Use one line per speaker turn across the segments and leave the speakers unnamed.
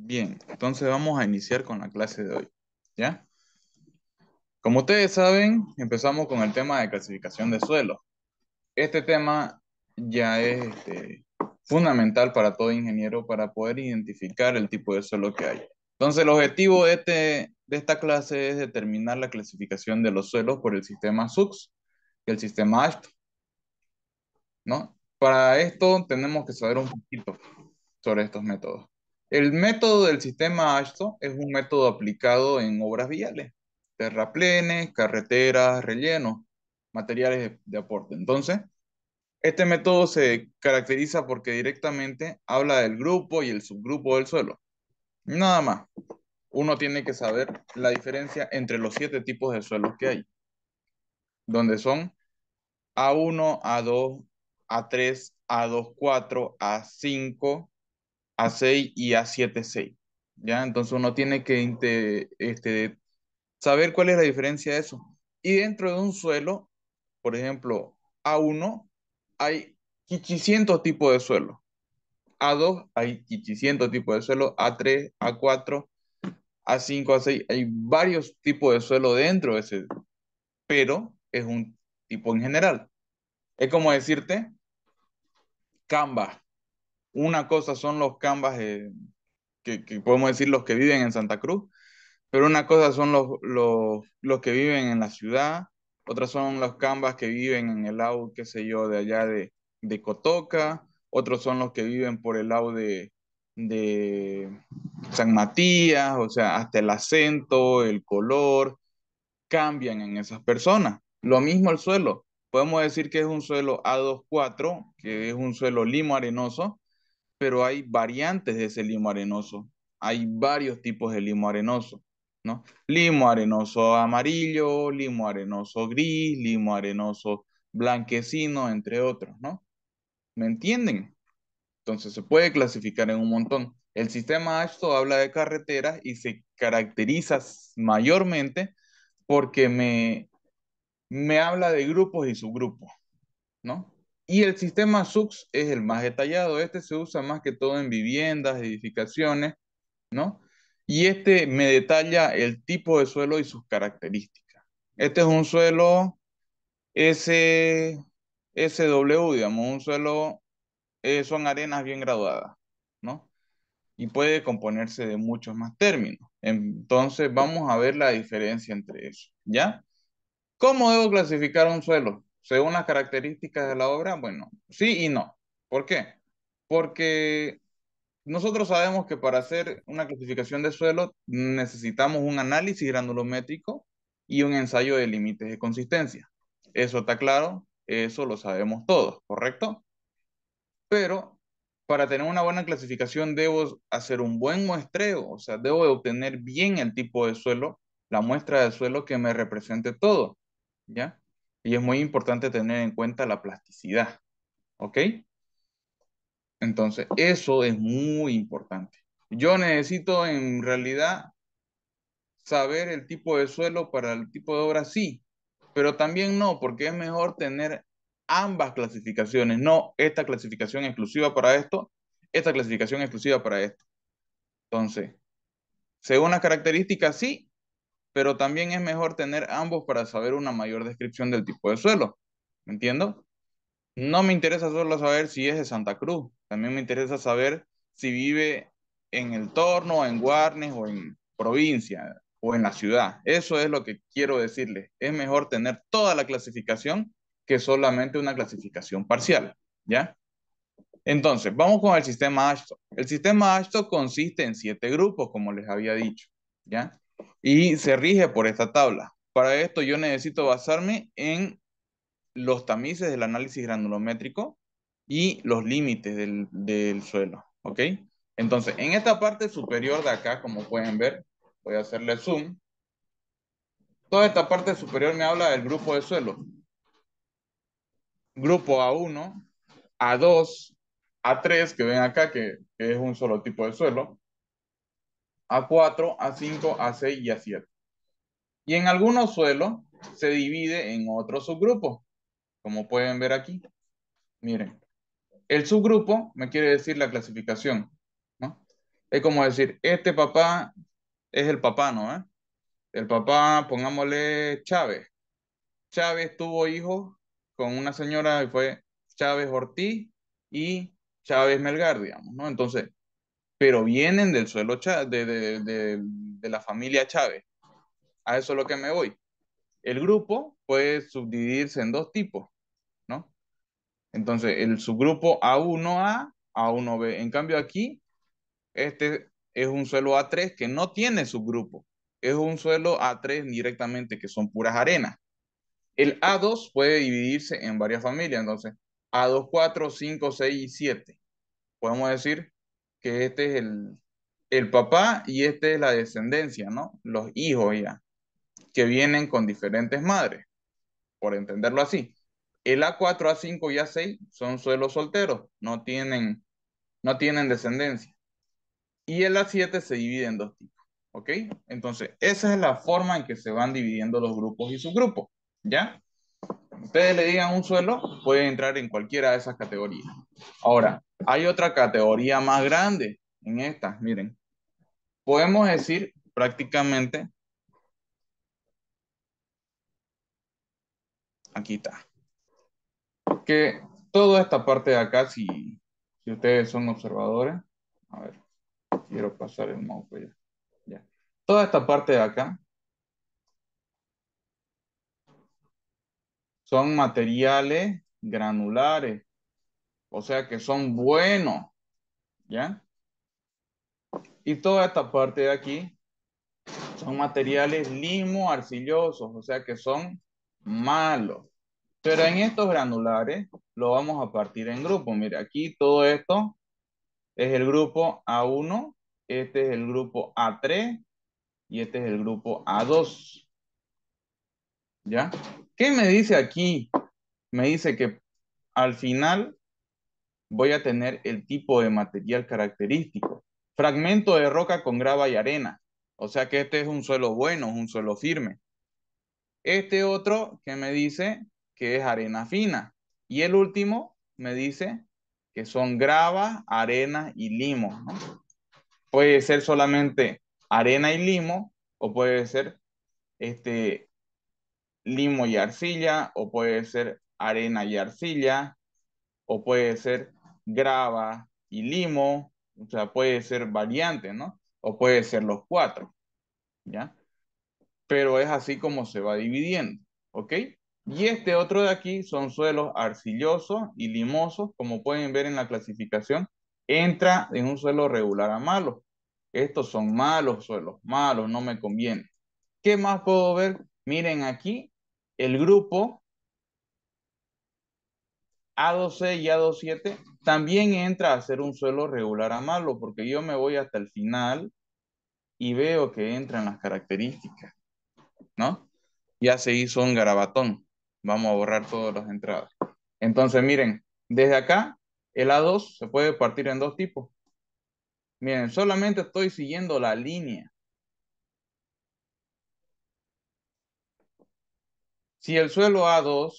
Bien, entonces vamos a iniciar con la clase de hoy, ¿ya? Como ustedes saben, empezamos con el tema de clasificación de suelo. Este tema ya es este, fundamental para todo ingeniero para poder identificar el tipo de suelo que hay. Entonces, el objetivo de, este, de esta clase es determinar la clasificación de los suelos por el sistema SUCS y el sistema ASTO. ¿no? Para esto tenemos que saber un poquito sobre estos métodos. El método del sistema ASTO es un método aplicado en obras viales, terraplenes, carreteras, rellenos, materiales de, aporte. Entonces, este método se caracteriza porque directamente habla del grupo y el subgrupo del suelo. Nada más. Uno tiene que saber la diferencia entre los siete tipos de suelos que hay, donde son A1, A2, A3, A2, 4, A5, a6 y A7-6. ya Entonces uno tiene que este, saber cuál es la diferencia de eso. Y dentro de un suelo, por ejemplo, A1, hay 500 tipos de suelo. A2 hay 500 tipos de suelo, A3, A4, A5, A6, hay varios tipos de suelo dentro de ese, pero es un tipo en general. Es como decirte, Canva, una cosa son los cambas que, podemos decir los que viven en Santa Cruz, pero una cosa son los, los, que viven en la ciudad, otras son los cambas que viven en el lado, qué sé yo, de allá de, de Cotoca, otros son los que viven por el lado de, de San Matías, o sea, hasta el acento, el color, cambian en esas personas. Lo mismo el suelo. Podemos decir que es un suelo A24, que es un suelo limo arenoso, pero hay variantes de ese limo arenoso. Hay varios tipos de limo arenoso, ¿no? Limo arenoso amarillo, limo arenoso gris, limo arenoso blanquecino, entre otros, ¿no? ¿Me entienden? Entonces se puede clasificar en un montón. El sistema esto habla de carreteras y se caracteriza mayormente porque me, me habla de grupos y subgrupos, ¿no? Y el sistema SUX es el más detallado. Este se usa más que todo en viviendas, edificaciones, ¿no? Y este me detalla el tipo de suelo y sus características. Este es un suelo SW, digamos, un suelo, eh, son arenas bien graduadas, ¿no? Y puede componerse de muchos más términos. Entonces vamos a ver la diferencia entre eso, ¿ya? ¿Cómo debo clasificar un suelo? Según las características de la obra, bueno, sí y no. ¿Por qué? Porque nosotros sabemos que para hacer una clasificación de suelo necesitamos un análisis granulométrico y un ensayo de límites de consistencia. Eso está claro, eso lo sabemos todos, ¿correcto? Pero para tener una buena clasificación debo hacer un buen muestreo, o sea, debo obtener bien el tipo de suelo, la muestra de suelo que me represente todo, ¿ya? Y es muy importante tener en cuenta la plasticidad. ¿Ok? Entonces, eso es muy importante. Yo necesito en realidad saber el tipo de suelo para el tipo de obra, sí, pero también no, porque es mejor tener ambas clasificaciones, no esta clasificación exclusiva para esto, esta clasificación exclusiva para esto. Entonces, según las características, sí, pero también es mejor tener ambos para saber una mayor descripción del tipo de suelo. ¿Me entiendo? No me interesa solo saber si es de Santa Cruz, también me interesa saber si vive en el torno, en Guarnes o en provincia o en la ciudad. Eso es lo que quiero decirle. Es mejor tener toda la clasificación que solamente una clasificación parcial, ¿ya? Entonces, vamos con el sistema ASTO. El sistema ASTO consiste en siete grupos, como les había dicho, ¿ya? y se rige por esta tabla. Para esto yo necesito basarme en los tamices del análisis granulométrico y los límites del, suelo, ¿ok? Entonces, en esta parte superior de acá, como pueden ver, voy a hacerle zoom. Toda esta parte superior me habla del grupo de suelo. Grupo A1, A2, A3, que ven acá, que es un solo tipo de suelo. A4, A5, A6 y A7. Y en algunos suelos se divide en otros subgrupos, como pueden ver aquí. Miren, el subgrupo me quiere decir la clasificación, ¿no? Es como decir, este papá es el papá, ¿no? ¿Eh? El papá, pongámosle Chávez. Chávez tuvo hijos con una señora que fue Chávez Ortiz y Chávez Melgar, digamos, ¿no? Entonces, pero vienen del suelo de, la familia Chávez. A eso es lo que me voy. El grupo puede subdividirse en dos tipos, ¿no? Entonces, el subgrupo A1A, A1B. En cambio, aquí, este es un suelo A3 que no tiene subgrupo. Es un suelo A3 directamente, que son puras arenas. El A2 puede dividirse en varias familias, entonces, A2, 4, 5, 6 y 7. Podemos decir que este es el, papá y este es la descendencia, ¿no? Los hijos ya, que vienen con diferentes madres, por entenderlo así. El A4, A5 y A6 son suelos solteros, no tienen, no tienen descendencia. Y el A7 se divide en dos tipos, ¿ok? Entonces, esa es la forma en que se van dividiendo los grupos y subgrupos, ¿ya? ustedes le digan un suelo, puede entrar en cualquiera de esas categorías. Ahora, hay otra categoría más grande en esta, miren. Podemos decir prácticamente, aquí está, que toda esta parte de acá, si, si ustedes son observadores, a ver, quiero pasar el mouse pues ya. ya. Toda esta parte de acá son materiales granulares, o sea que son buenos, ¿ya? Y toda esta parte de aquí son materiales limo arcillosos, o sea que son malos. Pero en estos granulares lo vamos a partir en grupos. Mira, aquí todo esto es el grupo A1, este es el grupo A3 y este es el grupo A2. ¿Ya? ¿Qué me dice aquí? Me dice que al final voy a tener el tipo de material característico. Fragmento de roca con grava y arena. O sea que este es un suelo bueno, un suelo firme. Este otro que me dice que es arena fina. Y el último me dice que son grava, arena y limo. Puede ser solamente arena y limo o puede ser este, limo y arcilla, o puede ser arena y arcilla, o puede ser grava y limo, o sea, puede ser variante, ¿no? O puede ser los cuatro, ¿ya? Pero es así como se va dividiendo, ¿ok? Y este otro de aquí son suelos arcillosos y limosos, como pueden ver en la clasificación, entra en un suelo regular a malo. Estos son malos suelos, malos, no me conviene. ¿Qué más puedo ver? Miren aquí, el grupo a c y A27 también entra a ser un suelo regular a malo, porque yo me voy hasta el final y veo que entran las características, ¿no? Ya se hizo un garabatón. Vamos a borrar todas las entradas. Entonces, miren, desde acá, el A2 se puede partir en dos tipos. Miren, solamente estoy siguiendo la línea. Si el suelo A2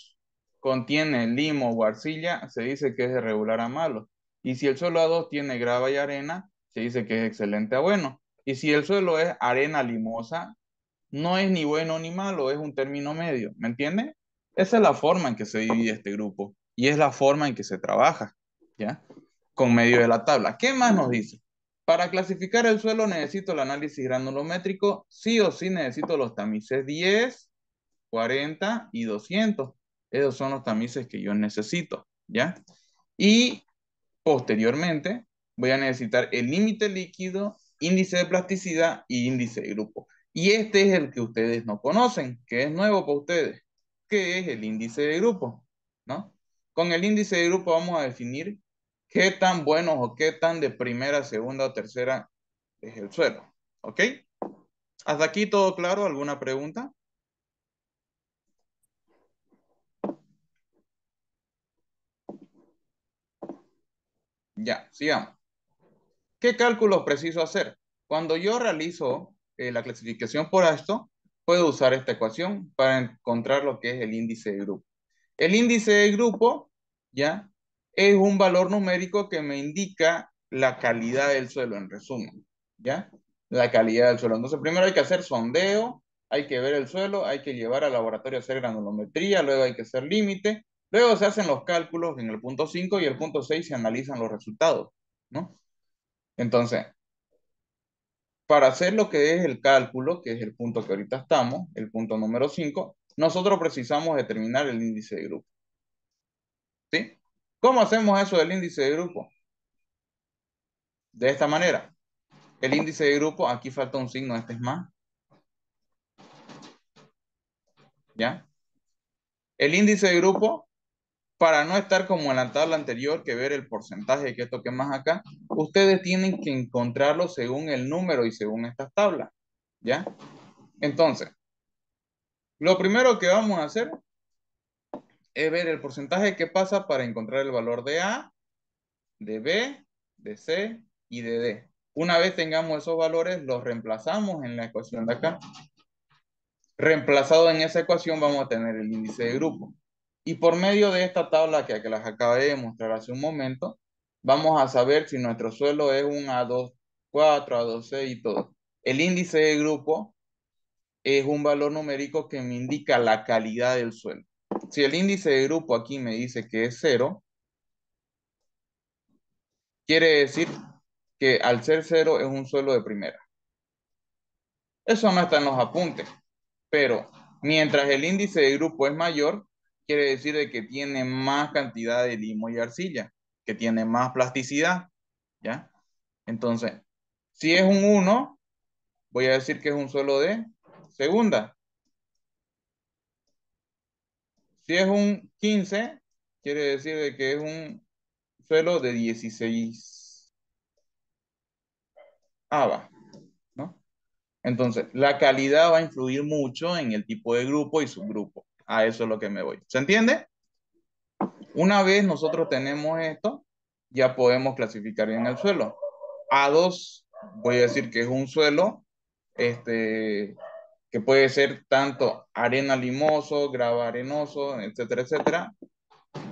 contiene limo o arcilla, se dice que es de regular a malo. Y si el suelo A2 tiene grava y arena, se dice que es excelente a bueno. Y si el suelo es arena limosa, no es ni bueno ni malo, es un término medio, ¿me entiende? Esa es la forma en que se divide este grupo y es la forma en que se trabaja, ¿ya? Con medio de la tabla. ¿Qué más nos dice? Para clasificar el suelo necesito el análisis granulométrico, sí o sí necesito los tamices 10 40 y 200. Esos son los tamices que yo necesito, ¿ya? Y posteriormente voy a necesitar el límite líquido, índice de plasticidad y índice de grupo. Y este es el que ustedes no conocen, que es nuevo para ustedes, que es el índice de grupo, ¿no? Con el índice de grupo vamos a definir qué tan buenos o qué tan de primera, segunda o tercera es el suelo, ¿ok? ¿Hasta aquí todo claro? ¿Alguna pregunta? Ya, sigamos. ¿Qué cálculos preciso hacer? Cuando yo realizo eh, la clasificación por esto, puedo usar esta ecuación para encontrar lo que es el índice de grupo. El índice de grupo, ¿ya? Es un valor numérico que me indica la calidad del suelo, en resumen, ¿ya? La calidad del suelo. Entonces, primero hay que hacer sondeo, hay que ver el suelo, hay que llevar al laboratorio a hacer granulometría, luego hay que hacer límite, Luego se hacen los cálculos en el punto 5 y el punto 6 se analizan los resultados, ¿no? Entonces, para hacer lo que es el cálculo, que es el punto que ahorita estamos, el punto número 5, nosotros precisamos determinar el índice de grupo. ¿Sí? ¿Cómo hacemos eso del índice de grupo? De esta manera. El índice de grupo, aquí falta un signo, este es más. ¿Ya? El índice de grupo para no estar como en la tabla anterior, que ver el porcentaje que toque más acá, ustedes tienen que encontrarlo según el número y según estas tablas. ¿Ya? Entonces, lo primero que vamos a hacer es ver el porcentaje que pasa para encontrar el valor de A, de B, de C y de D. Una vez tengamos esos valores, los reemplazamos en la ecuación de acá. Reemplazado en esa ecuación vamos a tener el índice de grupo. Y por medio de esta tabla que, que las acabé de mostrar hace un momento, vamos a saber si nuestro suelo es un A2, 4, A2, y todo. El índice de grupo es un valor numérico que me indica la calidad del suelo. Si el índice de grupo aquí me dice que es cero, quiere decir que al ser cero es un suelo de primera. Eso no está en los apuntes, pero mientras el índice de grupo es mayor, quiere decir de que tiene más cantidad de limo y arcilla, que tiene más plasticidad, ¿ya? Entonces, si es un 1, voy a decir que es un suelo de segunda. Si es un 15, quiere decir de que es un suelo de 16 aba, ¿no? Entonces, la calidad va a influir mucho en el tipo de grupo y subgrupo a eso es lo que me voy. ¿Se entiende? Una vez nosotros tenemos esto, ya podemos clasificar en el suelo. A2, voy a decir que es un suelo este, que puede ser tanto arena limoso, grava arenoso, etcétera, etcétera.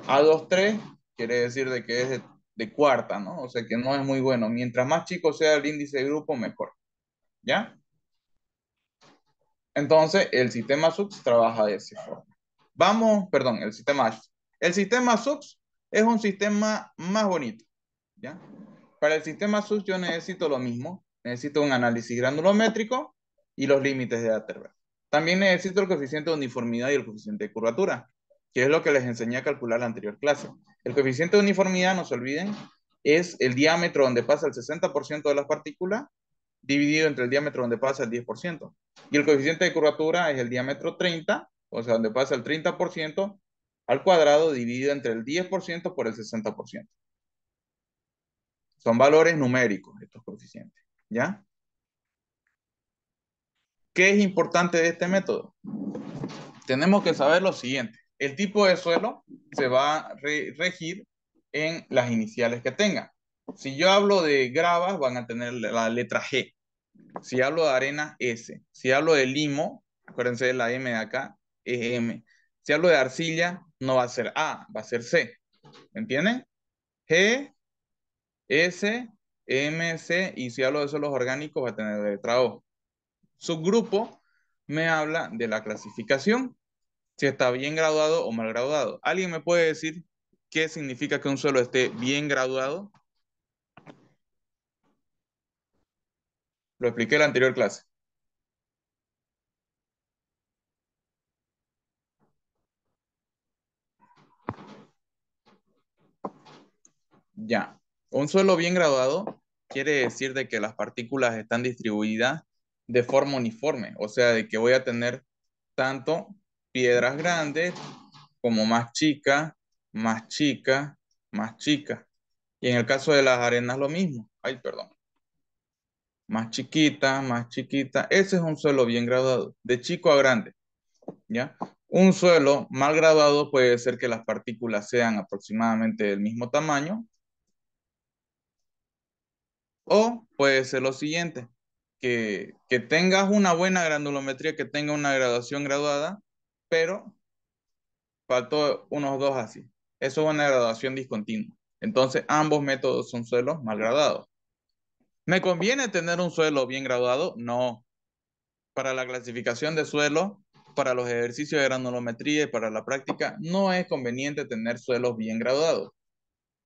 A23 quiere decir de que es de, cuarta, ¿no? O sea que no es muy bueno. Mientras más chico sea el índice de grupo, mejor. ¿Ya? Entonces, el sistema SUX trabaja de esa forma. Vamos, perdón, el sistema El sistema SUX es un sistema más bonito. Para el sistema Sux yo necesito lo mismo. Necesito un análisis granulométrico y los límites de Atterberg. También necesito el coeficiente de uniformidad y el coeficiente de curvatura, que es lo que les enseñé a calcular la anterior clase. El coeficiente de uniformidad, no se olviden, es el diámetro donde pasa el 60% de las partículas dividido entre el diámetro donde pasa el 10%. Y el coeficiente de curvatura es el diámetro 30, o sea, donde pasa el 30% al cuadrado dividido entre el 10% por el 60%. Son valores numéricos estos coeficientes, ¿ya? ¿Qué es importante de este método? Tenemos que saber lo siguiente. El tipo de suelo se va a regir en las iniciales que tenga. Si yo hablo de gravas, van a tener la letra G. Si hablo de arena, S. Si hablo de limo, acuérdense de la M de acá, es M. Si hablo de arcilla, no va a ser A, va a ser C. ¿Me entienden? G, S, M, C, y si hablo de suelos orgánicos, va a tener la letra O. Subgrupo me habla de la clasificación, si está bien graduado o mal graduado. ¿Alguien me puede decir qué significa que un suelo esté bien graduado? Lo expliqué en la anterior clase. Ya. Un suelo bien graduado quiere decir de que las partículas están distribuidas de forma uniforme, o sea, de que voy a tener tanto piedras grandes como más chicas, más chicas, más chicas. Y en el caso de las arenas lo mismo. Ay, perdón más chiquita, más chiquita. Ese es un suelo bien graduado, de chico a grande. ¿ya? Un suelo mal graduado puede ser que las partículas sean aproximadamente del mismo tamaño. O puede ser lo siguiente, que, que tengas una buena granulometría, que tenga una graduación graduada, pero faltó unos dos así. Eso es una graduación discontinua. Entonces, ambos métodos son suelos mal graduados. ¿Me conviene tener un suelo bien graduado? No. Para la clasificación de suelo, para los ejercicios de granulometría y para la práctica, no es conveniente tener suelos bien graduados.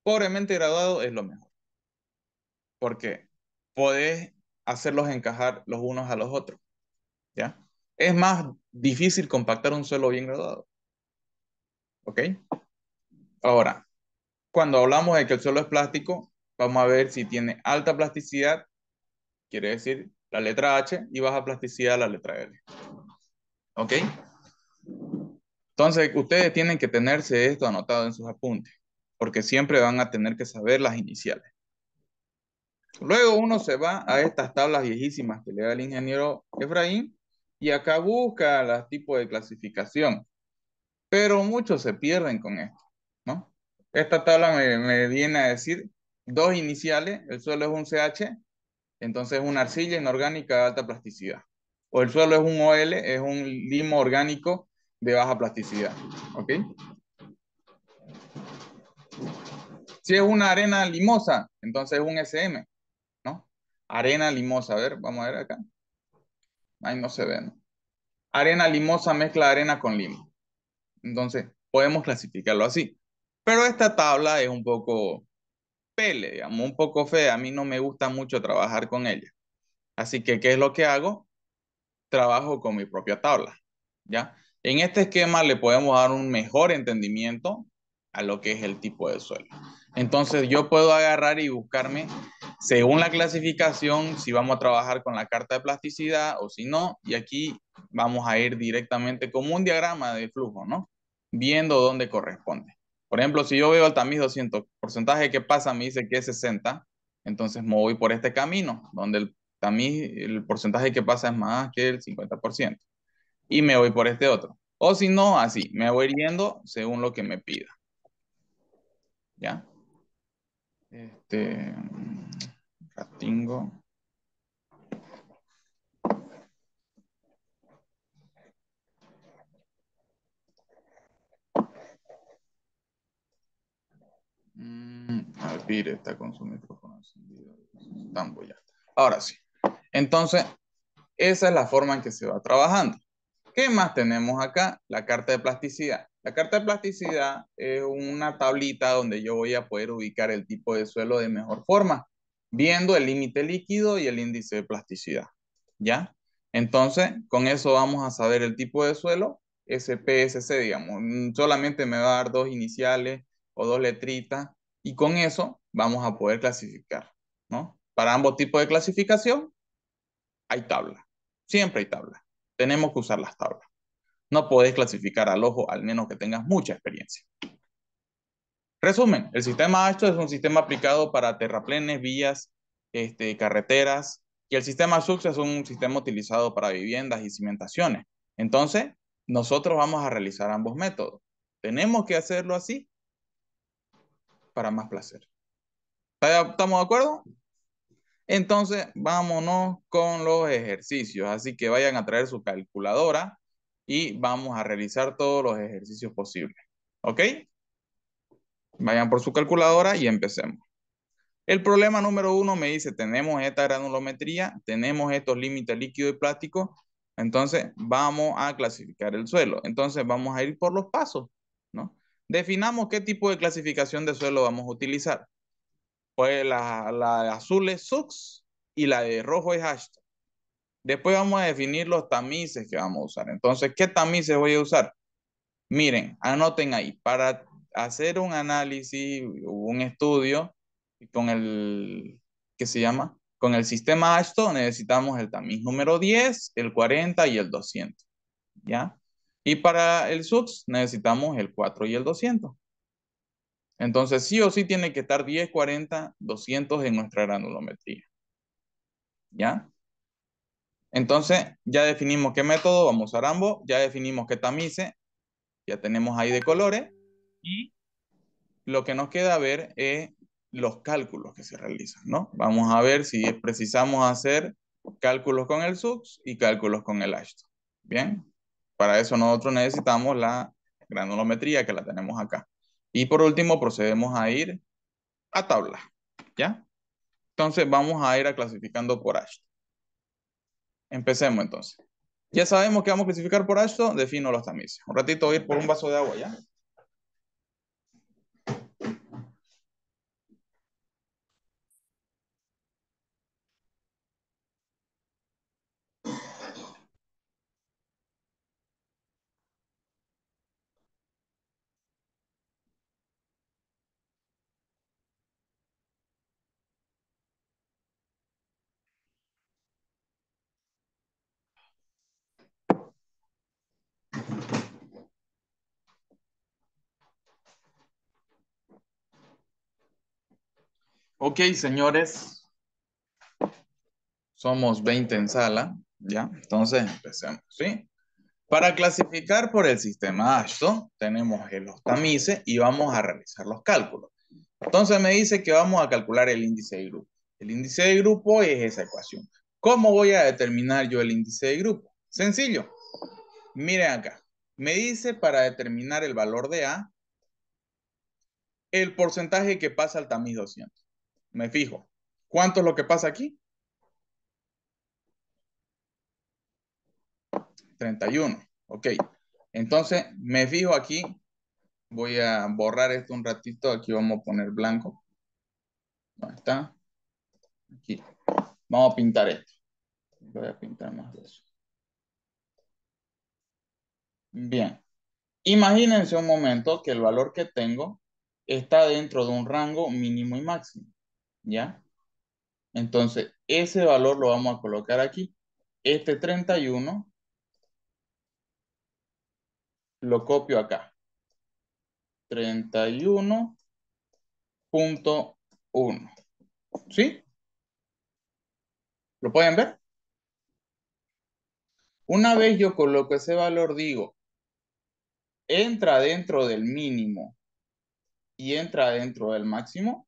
Pobremente graduado es lo mejor. Porque podés hacerlos encajar los unos a los otros. ¿Ya? Es más difícil compactar un suelo bien graduado. ¿Ok? Ahora, cuando hablamos de que el suelo es plástico, Vamos a ver si tiene alta plasticidad, quiere decir la letra H, y baja plasticidad la letra L. ¿Ok? Entonces, ustedes tienen que tenerse esto anotado en sus apuntes, porque siempre van a tener que saber las iniciales. Luego uno se va a estas tablas viejísimas que le da el ingeniero Efraín y acá busca los tipos de clasificación. Pero muchos se pierden con esto, ¿no? Esta tabla me, me viene a decir dos iniciales, el suelo es un CH, entonces es una arcilla inorgánica de alta plasticidad. O el suelo es un OL, es un limo orgánico de baja plasticidad. ¿Ok? Si es una arena limosa, entonces es un SM, ¿no? Arena limosa, a ver, vamos a ver acá. Ahí no se ve, Arena limosa mezcla arena con limo. Entonces, podemos clasificarlo así. Pero esta tabla es un poco le digamos, un poco fea, a mí no me gusta mucho trabajar con ella. Así que, ¿qué es lo que hago? Trabajo con mi propia tabla, ¿ya? En este esquema le podemos dar un mejor entendimiento a lo que es el tipo de suelo. Entonces, yo puedo agarrar y buscarme, según la clasificación, si vamos a trabajar con la carta de plasticidad o si no, y aquí vamos a ir directamente como un diagrama de flujo, ¿no? Viendo dónde corresponde. Por ejemplo, si yo veo el tamiz 200, porcentaje que pasa me dice que es 60, entonces me voy por este camino, donde también a mí el porcentaje que pasa es más que el 50%, y me voy por este otro. O si no, así, me voy yendo según lo que me pida. ¿Ya? Este, ratingo. Mm, está con su micrófono ya. Ahora sí. Entonces, esa es la forma en que se va trabajando. ¿Qué más tenemos acá? La carta de plasticidad. La carta de plasticidad es una tablita donde yo voy a poder ubicar el tipo de suelo de mejor forma, viendo el límite líquido y el índice de plasticidad. ¿Ya? Entonces, con eso vamos a saber el tipo de suelo, SPSC, digamos. Mm, solamente me va a dar dos iniciales, o dos letritas y con eso vamos a poder clasificar, ¿no? Para ambos tipos de clasificación hay tabla, siempre hay tabla. Tenemos que usar las tablas. No podés clasificar al ojo al menos que tengas mucha experiencia. Resumen, el sistema ASTO es un sistema aplicado para terraplenes, vías, este, carreteras, y el sistema SUX es un sistema utilizado para viviendas y cimentaciones. Entonces, nosotros vamos a realizar ambos métodos. Tenemos que hacerlo así para más placer. ¿Estamos de acuerdo? Entonces, vámonos con los ejercicios. Así que vayan a traer su calculadora y vamos a realizar todos los ejercicios posibles. ¿Ok? Vayan por su calculadora y empecemos. El problema número uno me dice, tenemos esta granulometría, tenemos estos límites líquido y plástico, entonces vamos a clasificar el suelo. Entonces vamos a ir por los pasos. Definamos qué tipo de clasificación de suelo vamos a utilizar. Pues la, azul es SUX y la de rojo es hashtag. Después vamos a definir los tamices que vamos a usar. Entonces, ¿qué tamices voy a usar? Miren, anoten ahí, para hacer un análisis, un estudio con el, que se llama? Con el sistema Ashton necesitamos el tamiz número 10, el 40 y el 200. ¿Ya? Y para el Sux necesitamos el 4 y el 200. Entonces sí o sí tiene que estar 10, 40, 200 en nuestra granulometría. ¿Ya? Entonces ya definimos qué método vamos a ambos, ya definimos qué tamice, ya tenemos ahí de colores y lo que nos queda ver es los cálculos que se realizan, ¿no? Vamos a ver si precisamos hacer cálculos con el SUX y cálculos con el Ashton. Bien, para eso nosotros necesitamos la granulometría que la tenemos acá. Y por último procedemos a ir a tabla, ¿ya? Entonces vamos a ir a clasificando por hashtag. Empecemos entonces. Ya sabemos que vamos a clasificar por esto, defino los tamices. Un ratito a ir por un vaso de agua, ¿ya? Ok, señores. Somos 20 en sala, ¿ya? Entonces empecemos, ¿sí? Para clasificar por el sistema ASTO, tenemos los tamices y vamos a realizar los cálculos. Entonces me dice que vamos a calcular el índice de grupo. El índice de grupo es esa ecuación. ¿Cómo voy a determinar yo el índice de grupo? Sencillo. Miren acá. Me dice para determinar el valor de A, el porcentaje que pasa al tamiz 200 me fijo. ¿Cuánto es lo que pasa aquí? 31. Ok. Entonces, me fijo aquí. Voy a borrar esto un ratito. Aquí vamos a poner blanco. ¿Dónde está? Aquí. Vamos a pintar esto. Voy a pintar más de eso. Bien. Imagínense un momento que el valor que tengo está dentro de un rango mínimo y máximo. ¿ya? Entonces, ese valor lo vamos a colocar aquí. Este 31 lo copio acá. 31.1. ¿Sí? ¿Lo pueden ver? Una vez yo coloco ese valor, digo, entra dentro del mínimo y entra dentro del máximo,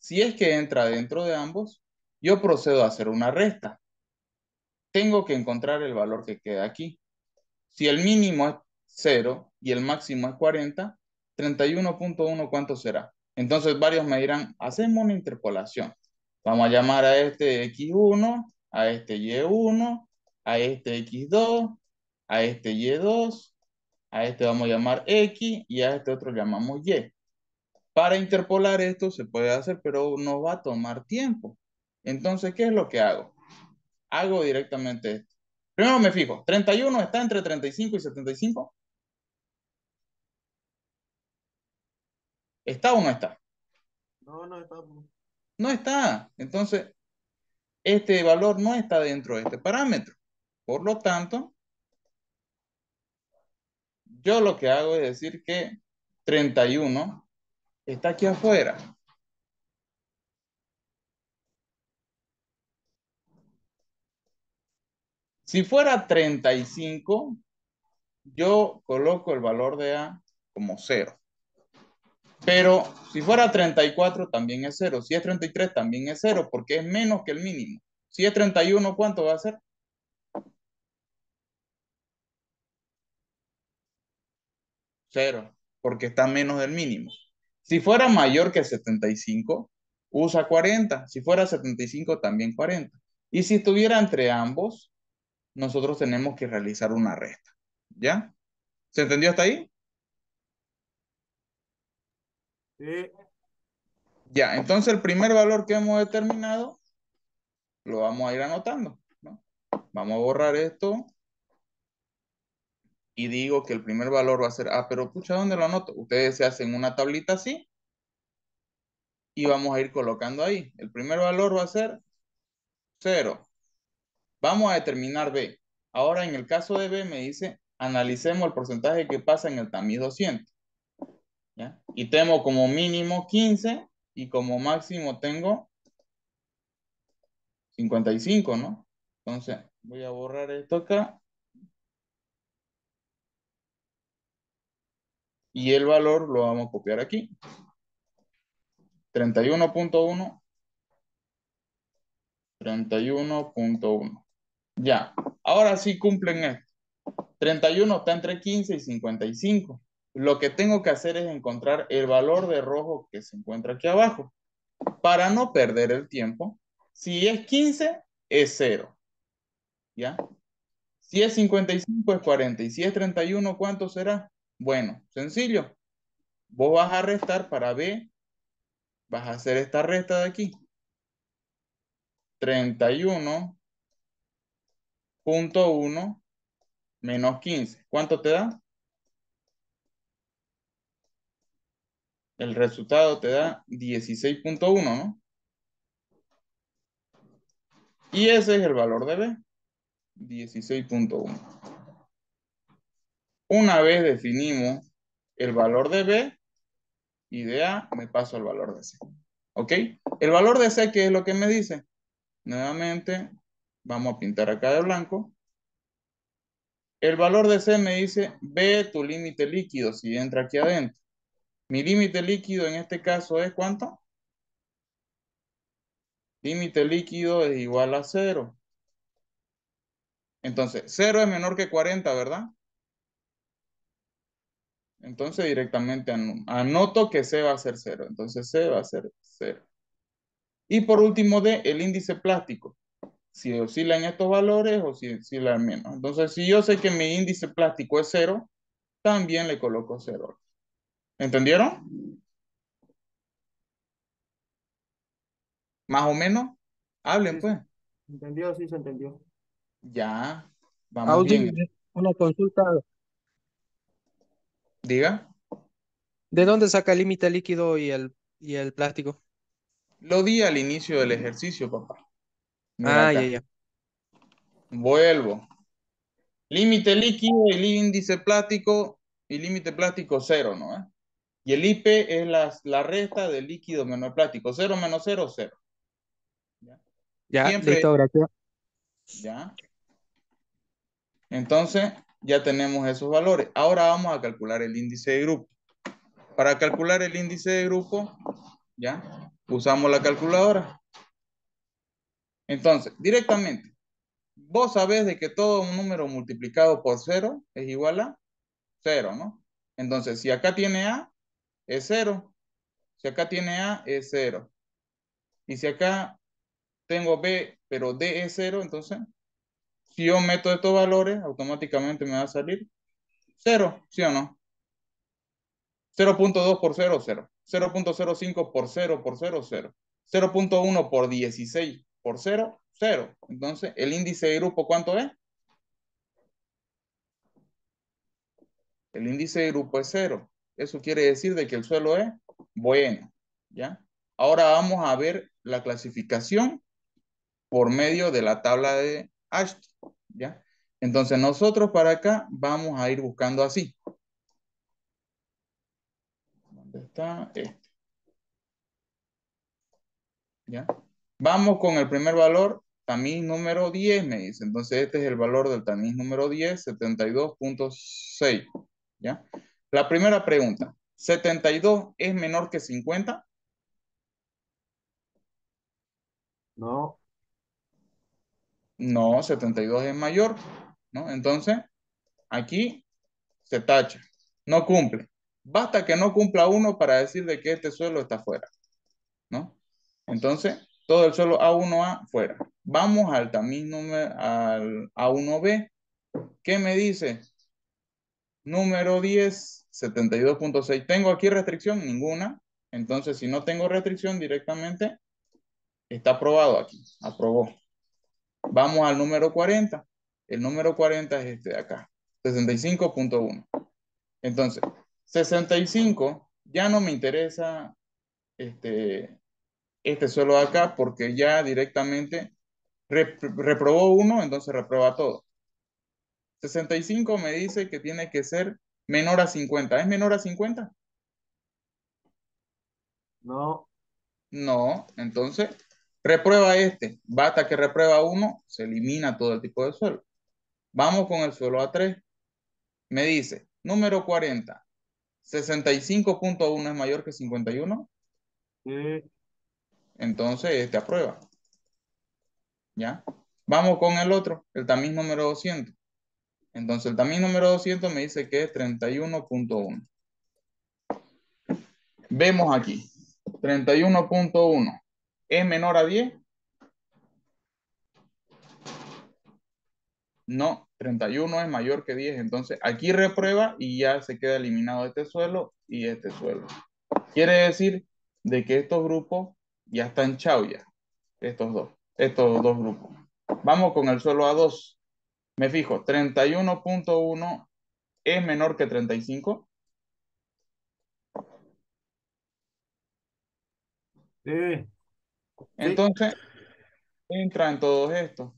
si es que entra dentro de ambos, yo procedo a hacer una resta. Tengo que encontrar el valor que queda aquí. Si el mínimo es 0 y el máximo es 40, 31.1 ¿cuánto será? Entonces varios me dirán, hacemos una interpolación. Vamos a llamar a este X1, a este Y1, a este X2, a este Y2, a este vamos a llamar X y a este otro llamamos Y. Para interpolar esto se puede hacer, pero no va a tomar tiempo. Entonces, ¿qué es lo que hago? Hago directamente esto. Primero me fijo, 31 está entre 35 y 75. ¿Está o no está? No, no está. No está. Entonces, este valor no está dentro de este parámetro. Por lo tanto, yo lo que hago es decir que 31 Está aquí afuera. Si fuera 35, yo coloco el valor de A como 0. Pero si fuera 34, también es 0. Si es 33, también es 0, porque es menos que el mínimo. Si es 31, ¿cuánto va a ser? 0, porque está menos del mínimo. Si fuera mayor que 75, usa 40. Si fuera 75, también 40. Y si estuviera entre ambos, nosotros tenemos que realizar una resta. ¿Ya? ¿Se entendió hasta ahí? Sí. Ya, entonces el primer valor que hemos determinado lo vamos a ir anotando. Vamos a borrar esto y digo que el primer valor va a ser, A. Ah, pero pucha, ¿dónde lo anoto? Ustedes se hacen una tablita así y vamos a ir colocando ahí. El primer valor va a ser 0. Vamos a determinar B. Ahora en el caso de B me dice, analicemos el porcentaje que pasa en el tamiz 200. Y tengo como mínimo 15 y como máximo tengo 55, ¿no? Entonces, voy a borrar esto acá y el valor lo vamos a copiar aquí. 31.1. 31.1. Ya, ahora sí cumplen esto. 31 está entre 15 y 55. Lo que tengo que hacer es encontrar el valor de rojo que se encuentra aquí abajo. Para no perder el tiempo, si es 15, es 0. ¿Ya? Si es 55, es 40. Y si es 31, ¿cuánto será? Bueno, sencillo. Vos vas a restar para B. Vas a hacer esta resta de aquí. 31.1 menos 15. ¿Cuánto te da? El resultado te da 16.1, ¿no? Y ese es el valor de B, 16.1. Una vez definimos el valor de B y de A, me paso al valor de C. ¿Ok? El valor de C, ¿qué es lo que me dice? Nuevamente, vamos a pintar acá de blanco. El valor de C me dice, ve tu límite líquido si entra aquí adentro. Mi límite líquido en este caso es ¿cuánto? Límite líquido es igual a 0. Entonces, 0 es menor que 40, ¿verdad? Entonces directamente anoto que C va a ser cero. Entonces C va a ser 0. Y por último D, el índice plástico. Si oscila en estos valores o si oscila en menos. Entonces si yo sé que mi índice plástico es cero, también le coloco cero. ¿Entendieron? ¿Más o menos? Hablen pues. Entendió, sí se entendió. Ya, vamos a bien. Una consulta, Diga. ¿De dónde saca el límite líquido y el, y el plástico? Lo di al inicio del ejercicio, papá. ah, ya, ya. Vuelvo. Límite líquido, el índice plástico y límite plástico cero, ¿no? Eh? Y el IP es la, resta del líquido menos plástico. Cero menos cero, cero. Ya, Ya. Entonces, ya tenemos esos valores. Ahora vamos a calcular el índice de grupo. Para calcular el índice de grupo, ¿ya? Usamos la calculadora. Entonces, directamente, vos sabés de que todo un número multiplicado por 0 es igual a cero, ¿no? Entonces, si acá tiene A, es cero. Si acá tiene A, es cero. Y si acá tengo B, pero D es cero, entonces si yo meto estos valores, automáticamente me va a salir 0, ¿sí o no? 0.2 por 0, 0. 0.05 por 0, por 0, 0. 0.1 por 16 por 0, 0. Entonces, ¿el índice de grupo cuánto es? El índice de grupo es 0. Eso quiere decir de que el suelo es bueno, ¿ya? Ahora vamos a ver la clasificación por medio de la tabla de ¿ya? Entonces nosotros para acá vamos a ir buscando así. ¿Dónde está este? ¿Ya? Vamos con el primer valor, tamiz número 10, me dice. Entonces este es el valor del tamiz número 10, 72.6, ¿ya? La primera pregunta, ¿72 es menor que 50? No. No, 72 es mayor, ¿no? Entonces, aquí se tacha, no cumple. Basta que no cumpla uno para decir de que este suelo está fuera, ¿no? Entonces, todo el suelo A1A fuera. Vamos al tamiz número, al A1B. ¿Qué me dice? Número 10, 72.6. ¿Tengo aquí restricción? Ninguna. Entonces, si no tengo restricción directamente, está aprobado aquí. Aprobó. Vamos al número 40. El número 40 es este de acá, 65.1. Entonces, 65 ya no me interesa este, este, suelo de acá porque ya directamente reprobó uno, entonces reprueba todo. 65 me dice que tiene que ser menor a 50. ¿Es menor a 50? No. No, entonces Reprueba este. Basta que reprueba uno, se elimina todo el tipo de suelo. Vamos con el suelo A3. Me dice, número 40. 65.1 es mayor que 51. Entonces, este aprueba. ¿Ya? Vamos con el otro, el tamiz número 200. Entonces, el tamiz número 200 me dice que es 31.1. Vemos aquí, 31.1 es menor a 10? No, 31 es mayor que 10. Entonces aquí reprueba y ya se queda eliminado este suelo y este suelo. Quiere decir de que estos grupos ya están chau ya. Estos dos, estos dos grupos. Vamos con el suelo A2. Me fijo, 31.1 es menor que 35. Sí. Entonces, entra en todos estos.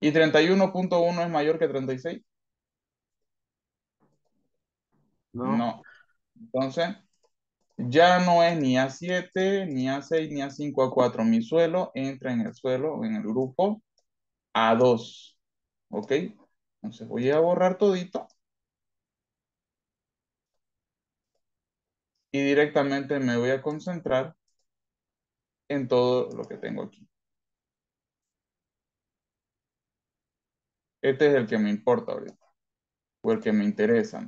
¿Y 31.1 es mayor que 36? No. no. Entonces, ya no es ni A7, ni A6, ni A5, A4. Mi suelo entra en el suelo, en el grupo A2. ¿Ok? Entonces voy a borrar todito. Y directamente me voy a concentrar en todo lo que tengo aquí. Este es el que me importa ahorita, o el que me interesa,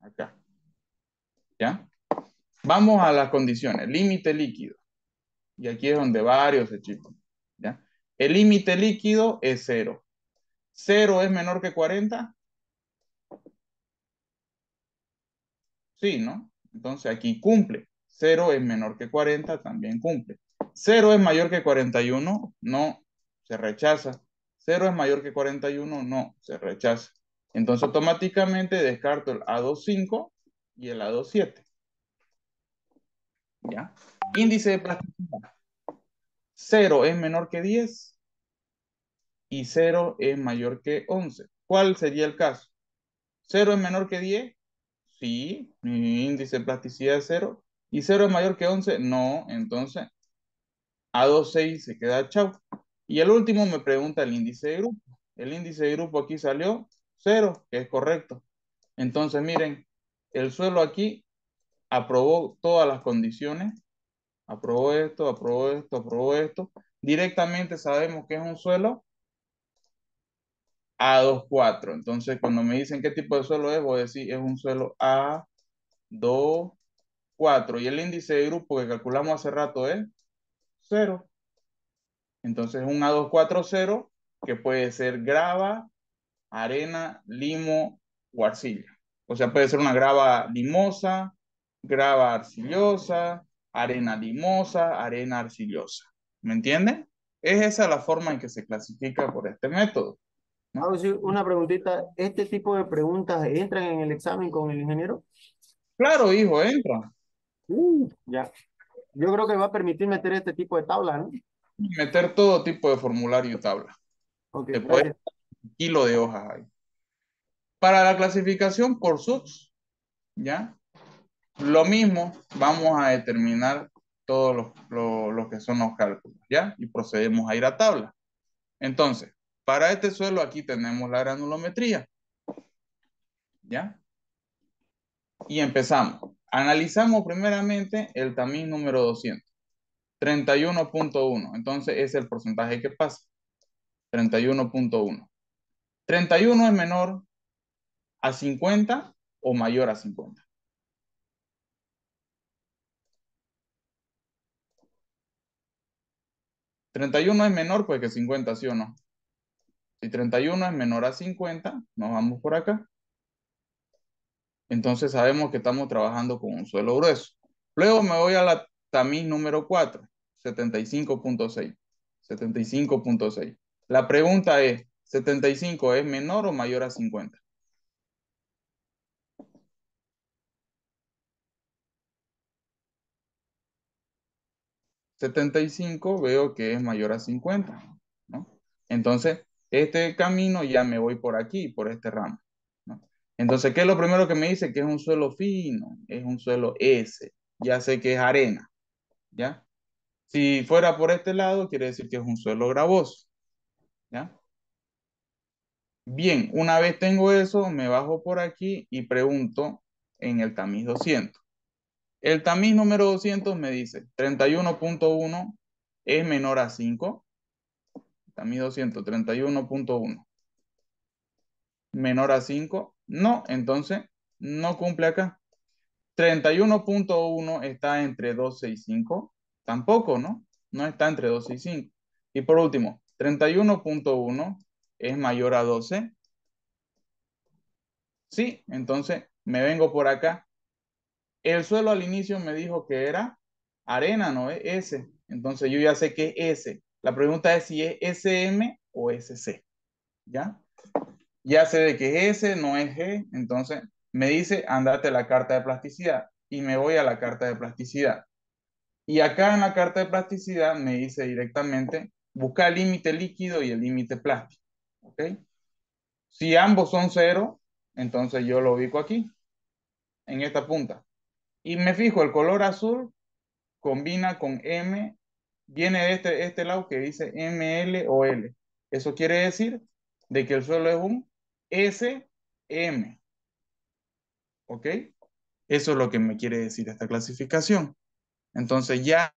Acá. ¿Ya? Vamos a las condiciones. Límite líquido. Y aquí es donde varios se ¿Ya? El límite líquido es cero. ¿Cero es menor que 40? Sí, ¿no? Entonces aquí cumple. 0 es menor que 40, también cumple. 0 es mayor que 41, no, se rechaza. 0 es mayor que 41, no, se rechaza. Entonces automáticamente descarto el A25 y el A27. ¿Ya? Índice de plasticidad. 0 es menor que 10 y 0 es mayor que 11. ¿Cuál sería el caso? 0 es menor que 10, Sí, mi mm, índice de plasticidad es 0. ¿Y cero es mayor que 11? No, entonces A26 se queda chau. Y el último me pregunta el índice de grupo. El índice de grupo aquí salió 0, que es correcto. Entonces, miren, el suelo aquí aprobó todas las condiciones. Aprobó esto, aprobó esto, aprobó esto. Directamente sabemos que es un suelo a24. Entonces, cuando me dicen qué tipo de suelo es, voy a decir es un suelo A24. Y el índice de grupo que calculamos hace rato es 0. Entonces, un A240 que puede ser grava, arena, limo o arcilla. O sea, puede ser una grava limosa, grava arcillosa, arena limosa, arena arcillosa. ¿Me entienden? Es esa la forma en que se clasifica por este método una preguntita, ¿este tipo de preguntas entran en el examen con el ingeniero? Claro, hijo, entra. Uh, ya. Yo creo que va a permitir meter este tipo de tabla, ¿no? Meter todo tipo de formulario tabla. Okay, un kilo de hojas ahí. Para la clasificación por subs, ¿ya? Lo mismo, vamos a determinar todos los, los que son los cálculos, ¿ya? Y procedemos a ir a tabla. Entonces, para este suelo aquí tenemos la granulometría. ¿Ya? Y empezamos. Analizamos primeramente el tamiz número 200. 31.1. Entonces es el porcentaje que pasa. 31.1. 31 es menor a 50 o mayor a 50. ¿31 es menor pues que 50, sí o no? Si 31 es menor a 50, nos vamos por acá. Entonces sabemos que estamos trabajando con un suelo grueso. Luego me voy a la tamiz número 4, 75.6. 75.6. La pregunta es, ¿75 es menor o mayor a 50? ¿75 veo que es mayor a 50? Entonces, este camino ya me voy por aquí, por este ramo. Entonces, ¿qué es lo primero que me dice? Que es un suelo fino, es un suelo S, ya sé que es arena, ¿ya? Si fuera por este lado, quiere decir que es un suelo gravoso, ¿ya? Bien, una vez tengo eso, me bajo por aquí y pregunto en el tamiz 200. El tamiz número 200 me dice 31.1 es menor a 5, 1231.1. Menor a 5, no, entonces no cumple acá. 31.1 está entre 12 y 5, tampoco, ¿no? No está entre 12 y 5. Y por último, 31.1 es mayor a 12. Sí, entonces me vengo por acá. El suelo al inicio me dijo que era arena, ¿no? Es S. Entonces yo ya sé que es S. La pregunta es si es SM o SC. ¿Ya? Ya sé de que es S, no es G, entonces me dice, andate a la carta de plasticidad y me voy a la carta de plasticidad. Y acá en la carta de plasticidad me dice directamente, busca el límite líquido y el límite plástico. ¿Ok? Si ambos son cero, entonces yo lo ubico aquí, en esta punta. Y me fijo, el color azul combina con M viene de este, este lado que dice ML o L. Eso quiere decir de que el suelo es un SM. ¿Ok? Eso es lo que me quiere decir esta clasificación. Entonces ya